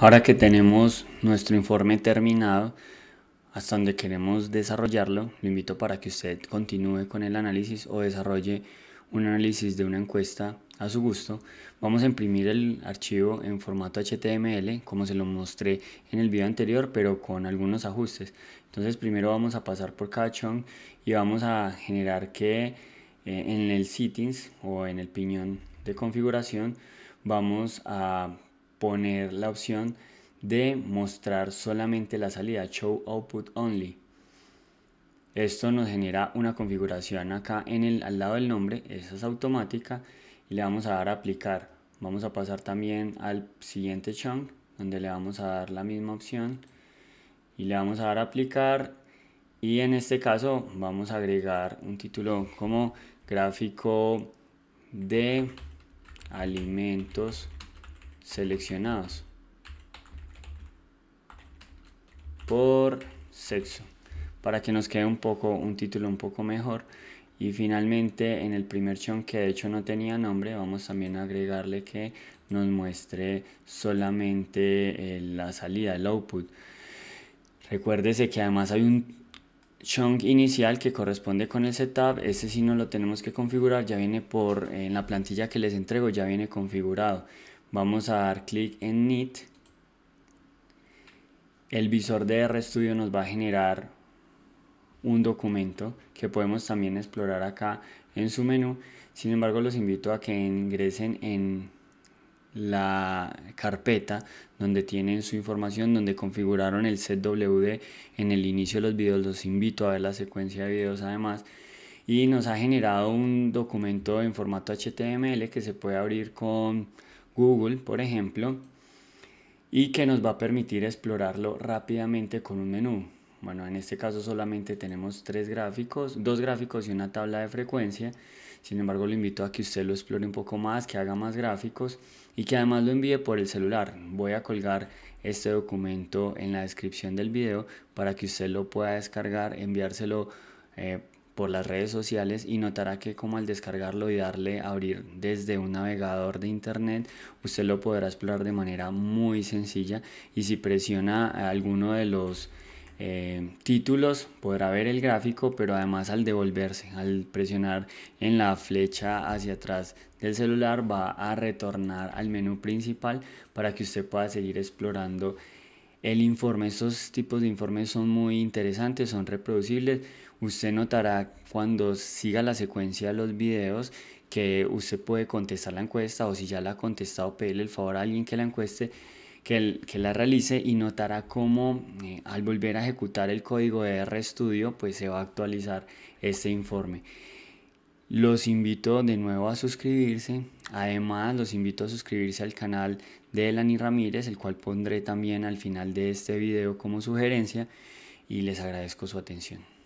Ahora que tenemos nuestro informe terminado, hasta donde queremos desarrollarlo, lo invito para que usted continúe con el análisis o desarrolle un análisis de una encuesta a su gusto. Vamos a imprimir el archivo en formato HTML, como se lo mostré en el video anterior, pero con algunos ajustes. Entonces primero vamos a pasar por Cachón y vamos a generar que eh, en el settings o en el piñón de configuración vamos a poner la opción de mostrar solamente la salida show output only esto nos genera una configuración acá en el al lado del nombre esa es automática y le vamos a dar a aplicar vamos a pasar también al siguiente chunk donde le vamos a dar la misma opción y le vamos a dar a aplicar y en este caso vamos a agregar un título como gráfico de alimentos seleccionados por sexo para que nos quede un poco un título un poco mejor y finalmente en el primer chunk que de hecho no tenía nombre vamos también a agregarle que nos muestre solamente eh, la salida el output recuérdese que además hay un chunk inicial que corresponde con el setup ese si no lo tenemos que configurar ya viene por en la plantilla que les entrego ya viene configurado Vamos a dar clic en Knit. El visor de RStudio nos va a generar un documento que podemos también explorar acá en su menú. Sin embargo, los invito a que ingresen en la carpeta donde tienen su información, donde configuraron el wd en el inicio de los videos. Los invito a ver la secuencia de videos además. Y nos ha generado un documento en formato HTML que se puede abrir con Google, por ejemplo, y que nos va a permitir explorarlo rápidamente con un menú. Bueno, en este caso solamente tenemos tres gráficos, dos gráficos y una tabla de frecuencia. Sin embargo, lo invito a que usted lo explore un poco más, que haga más gráficos y que además lo envíe por el celular. Voy a colgar este documento en la descripción del video para que usted lo pueda descargar, enviárselo eh, por las redes sociales y notará que como al descargarlo y darle a abrir desde un navegador de internet usted lo podrá explorar de manera muy sencilla y si presiona alguno de los eh, títulos podrá ver el gráfico pero además al devolverse al presionar en la flecha hacia atrás del celular va a retornar al menú principal para que usted pueda seguir explorando el informe estos tipos de informes son muy interesantes son reproducibles usted notará cuando siga la secuencia de los videos que usted puede contestar la encuesta o si ya la ha contestado pedirle el favor a alguien que la encueste que, la realice y notará cómo eh, al volver a ejecutar el código de RStudio pues se va a actualizar este informe. Los invito de nuevo a suscribirse. Además, los invito a suscribirse al canal de Elani Ramírez, el cual pondré también al final de este video como sugerencia. Y les agradezco su atención.